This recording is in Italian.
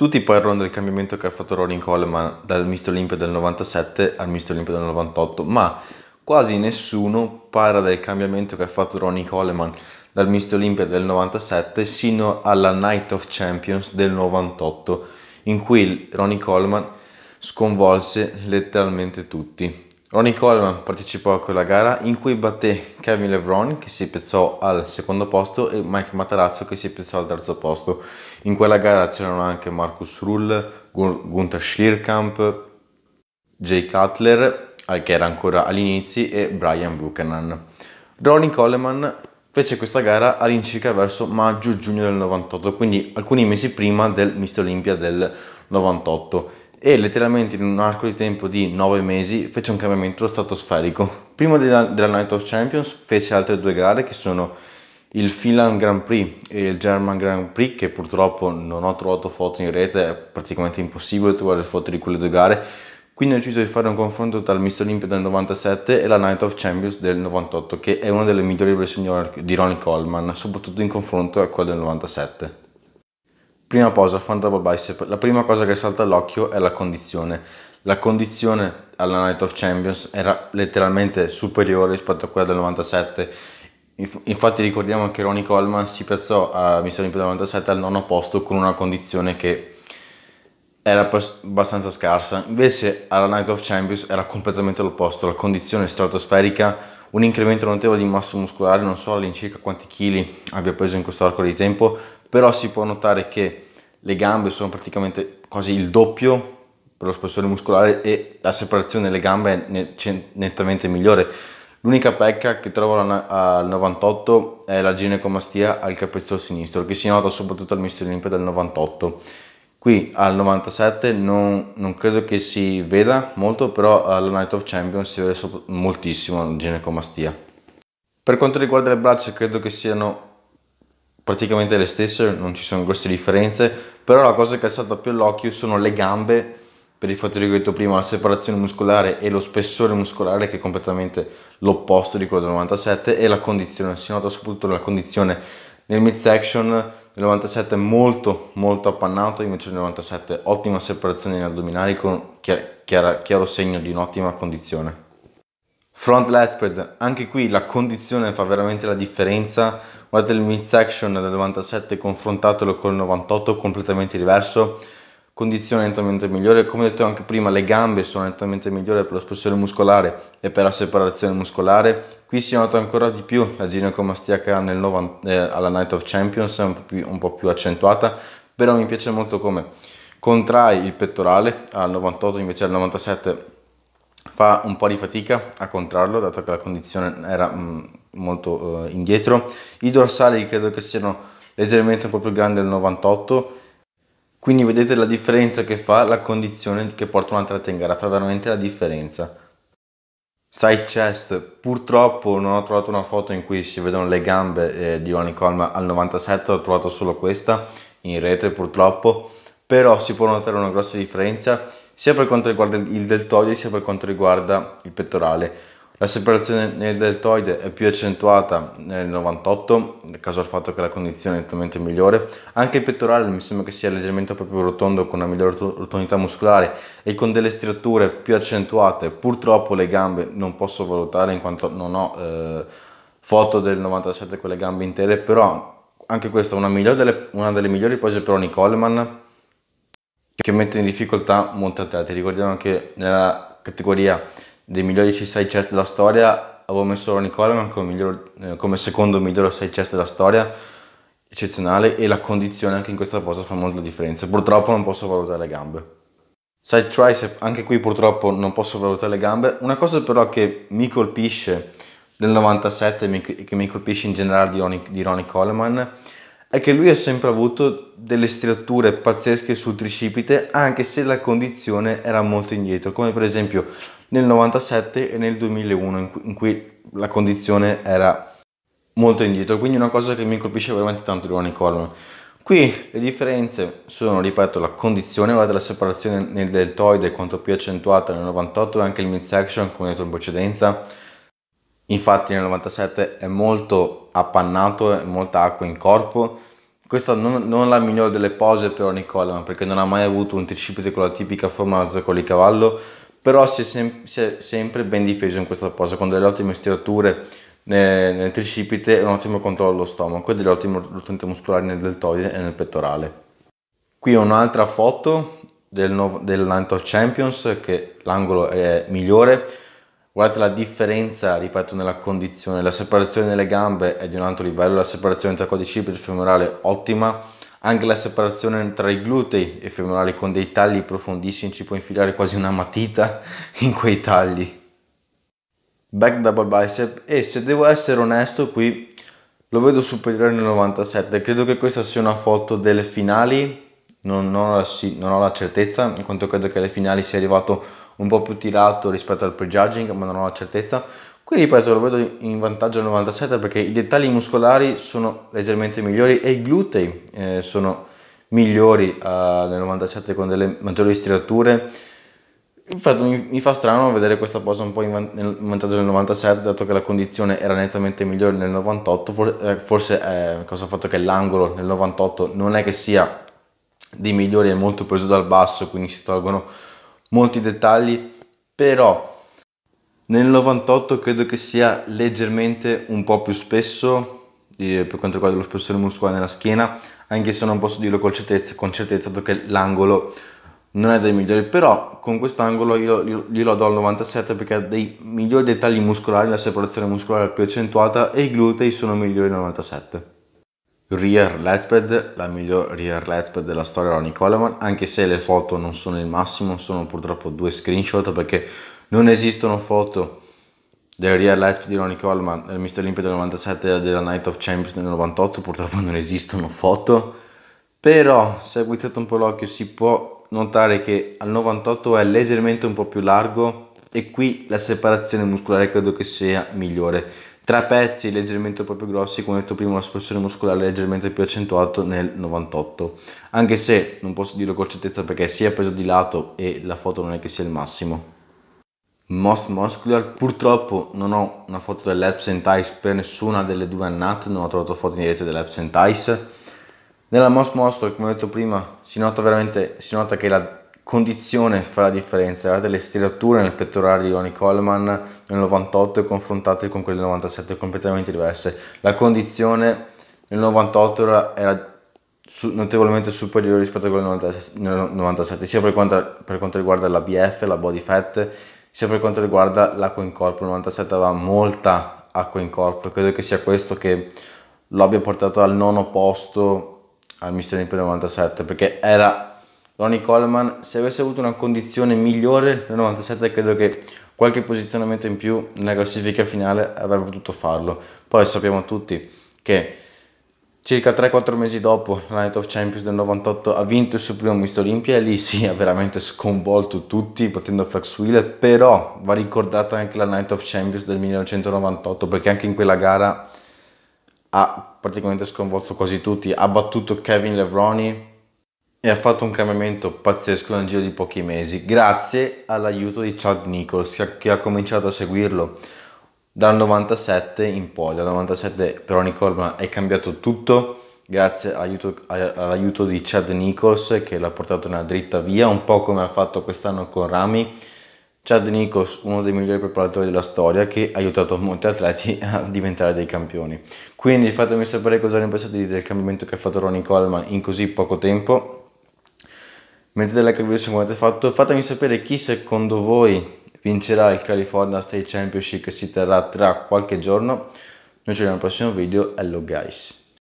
Tutti parlano del cambiamento che ha fatto Ronnie Coleman dal Mister Olympia del 97 al Mister Olympia del 98, ma quasi nessuno parla del cambiamento che ha fatto Ronnie Coleman dal Mister Olympia del 97 sino alla Night of Champions del 98, in cui Ronnie Coleman sconvolse letteralmente tutti. Ronnie Coleman partecipò a quella gara in cui batté Kevin Lebron che si piazzò al secondo posto e Mike Matarazzo che si piazzò al terzo posto. In quella gara c'erano anche Marcus Rull, Gunther Schierkamp, Jay Cutler che era ancora all'inizio e Brian Buchanan. Ronnie Coleman fece questa gara all'incirca verso maggio-giugno del 98, quindi alcuni mesi prima del Mr. Olympia del 98 e letteralmente in un arco di tempo di 9 mesi fece un cambiamento stratosferico. Prima della, della, Night of Champions fece altre due gare che sono il Finland Grand Prix e il German Grand Prix che purtroppo non ho trovato foto in rete, è praticamente impossibile trovare foto di quelle due gare, quindi ho deciso di fare un confronto tra il Mr. Olympia del 97 e la Night of Champions del 98 che è una delle migliori versioni di Ronnie Coleman, soprattutto in confronto a quella del 97. Prima posa, fan double bicep. La prima cosa che salta all'occhio è la condizione. La condizione alla Night of Champions era letteralmente superiore rispetto a quella del 97. Infatti ricordiamo che Ronnie Coleman si piazzò a Miss Olympia del 97 al nono posto con una condizione che era abbastanza scarsa. Invece alla Night of Champions era completamente l'opposto, la condizione stratosferica, un incremento notevole di massa muscolare, non so all'incirca quanti chili abbia preso in questo arco di tempo, però si può notare che le gambe sono praticamente quasi il doppio per lo spessore muscolare e la separazione delle gambe è nettamente migliore. L'unica pecca che trovo al 98 è la ginecomastia al capezzolo sinistro, che si nota soprattutto al Mister Olimpia del 98. Qui al 97 non, non, credo che si veda molto, però alla Night of Champions si vede moltissimo la ginecomastia. Per quanto riguarda le braccia, credo che siano praticamente le stesse, non ci sono grosse differenze, però la cosa che è stata più all'occhio sono le gambe, per il fatto che ho detto prima, la separazione muscolare e lo spessore muscolare che è completamente l'opposto di quello del 97 e la condizione, si nota soprattutto la condizione nel midsection del 97 molto molto appannato, invece nel 97 ottima separazione negli addominali con chiaro, chiaro segno di un'ottima condizione. Front lat spread, anche qui la condizione fa veramente la differenza guardate il midsection del 97 confrontatelo col 98 completamente diverso condizione nettamente migliore, come detto anche prima le gambe sono nettamente migliori per la spessione muscolare e per la separazione muscolare, qui si nota ancora di più la ginecomastia che ha nel 90, eh, alla Night of Champions, è un po, più, un po' più accentuata, però mi piace molto come contrae il pettorale al 98 invece al 97 fa un po' di fatica a contrarlo dato che la condizione era mh, mm, molto eh, indietro. I dorsali credo che siano leggermente un po' più grandi del 98, quindi vedete la differenza che fa la condizione che porta un'altra atleta in gara, fa veramente la differenza. Side chest, purtroppo non ho trovato una foto in cui si vedono le gambe eh, di Ronnie Colma al 97, ho trovato solo questa in rete purtroppo, però si può notare una grossa differenza sia per quanto riguarda il deltoide sia per quanto riguarda il pettorale. La separazione nel deltoide è più accentuata nel 98, nel caso al fatto che la condizione è nettamente migliore. Anche il pettorale mi sembra che sia leggermente proprio rotondo con una migliore rotondità muscolare e con delle striature più accentuate. Purtroppo le gambe non posso valutare in quanto non ho eh, foto del 97 con le gambe intere, però anche questa è una, delle, una delle migliori pose per Oni Coleman che mette in difficoltà molti atleti. Ricordiamo che nella categoria dei migliori 6 chest della storia avevo messo Ronnie Coleman come, miglior, eh, come secondo migliore 6 chest della storia eccezionale e la condizione anche in questa posa fa molta differenza purtroppo non posso valutare le gambe side tricep anche qui purtroppo non posso valutare le gambe una cosa però che mi colpisce del 97 e che mi colpisce in generale di Ronnie, di Ronnie Coleman è che lui ha sempre avuto delle striature pazzesche sul tricipite anche se la condizione era molto indietro come per esempio nel 97 e nel 2001 in cui, in cui la condizione era molto indietro, quindi una cosa che mi colpisce veramente tanto di Ronnie Coleman. Qui le differenze sono, ripeto, la condizione, guardate la separazione nel deltoide quanto più accentuata nel 98 e anche il midsection, come detto in precedenza. Infatti nel 97 è molto appannato, e molta acqua in corpo. Questa non, non è la migliore delle pose per Ronnie Coleman perché non ha mai avuto un tricipite con la tipica forma alza con il cavallo, però si è, sem- si è sempre ben difeso in questa posa con delle ottime stirature nel, nel tricipite, un ottimo controllo dello stomaco e delle ottime rotunde muscolari nel deltoide e nel pettorale. Qui ho un'altra foto del no- del Night of Champions che l'angolo è migliore. Guardate la differenza, ripeto, nella condizione. La separazione delle gambe è di un altro livello, la separazione tra codicipite e femorale ottima anche la separazione tra i glutei e femorali con dei tagli profondissimi ci può infilare quasi una matita in quei tagli. Back double bicep e se devo essere onesto qui lo vedo superiore nel 97. Credo che questa sia una foto delle finali, non, non, ho, la, non ho la certezza, in quanto credo che alle finali sia arrivato un po' più tirato rispetto al prejudging, ma non ho la certezza Qui ripeto, lo vedo in vantaggio al 97 perché i dettagli muscolari sono leggermente migliori e i glutei eh, sono migliori nel eh, 97 con delle maggiori stirature. Infatti mi, mi, fa strano vedere questa posa un po' in van nel vantaggio del 97, dato che la condizione era nettamente migliore nel 98, for eh, forse è eh, cosa ha fatto che l'angolo nel 98 non è che sia dei migliori, è molto preso dal basso, quindi si tolgono molti dettagli, però nel 98 credo che sia leggermente un po' più spesso eh, per quanto riguarda lo spessore muscolare nella schiena, anche se non posso dirlo con certezza, con certezza dato che l'angolo non è dei migliori, però con quest'angolo io, glielo do al 97 perché ha dei migliori dettagli muscolari, la separazione muscolare è più accentuata e i glutei sono migliori al 97. Rear Letbed, la miglior rear Letbed della storia Ronnie Coleman, anche se le foto non sono il massimo, sono purtroppo due screenshot perché non esistono foto del Real Life di Ronnie Coleman, del Mister Olympia del 97 e della Night of Champions del 98, purtroppo non esistono foto, però se guizzate un po' l'occhio si può notare che al 98 è leggermente un po' più largo e qui la separazione muscolare credo che sia migliore. Tra pezzi leggermente un po' più grossi, come detto prima, la espressione muscolare leggermente più accentuata nel 98. Anche se non posso dirlo con certezza perché si è preso di lato e la foto non è che sia il massimo. Most Muscular. Purtroppo non ho una foto dell'Epsentice per nessuna delle due annate, non ho trovato foto in diretta dell'Epsentice. Nella Most Muscular, come ho detto prima, si nota veramente si nota che la condizione fa la differenza. Guardate le stirature nel pettorale di Ronnie Coleman nel 98 confrontate con quelle del 97 completamente diverse. La condizione nel 98 era, era notevolmente superiore rispetto a quella del 97, 97 sia per quanto, per quanto riguarda la BF, la body fat sia per quanto riguarda l'acqua in corpo, il 97 aveva molta acqua in corpo, credo che sia questo che lo abbia portato al nono posto al Mister Olympia del 97, perché era Ronnie Coleman, se avesse avuto una condizione migliore nel 97 credo che qualche posizionamento in più nella classifica finale avrebbe potuto farlo, poi sappiamo tutti che circa 3-4 mesi dopo la Night of Champions del 98 ha vinto il suo primo Mister Olimpia e lì si sì, ha veramente sconvolto tutti battendo Flex Wheeler però va ricordata anche la Night of Champions del 1998 perché anche in quella gara ha praticamente sconvolto quasi tutti ha battuto Kevin Levroni e ha fatto un cambiamento pazzesco nel giro di pochi mesi grazie all'aiuto di Chad Nichols che ha cominciato a seguirlo dal 97 in poi, dal 97 però Nicole è cambiato tutto grazie all'aiuto, all'aiuto di Chad Nichols che l'ha portato nella dritta via, un po' come ha fatto quest'anno con Rami. Chad Nichols, uno dei migliori preparatori della storia, che ha aiutato molti atleti a diventare dei campioni. Quindi fatemi sapere cosa ne pensate del cambiamento che ha fatto Ronnie Coleman in così poco tempo. Mettete like al video se come avete fatto, fatemi sapere chi secondo voi vincerà il California State Championship che si terrà tra qualche giorno. Noi ci vediamo al prossimo video, hello guys!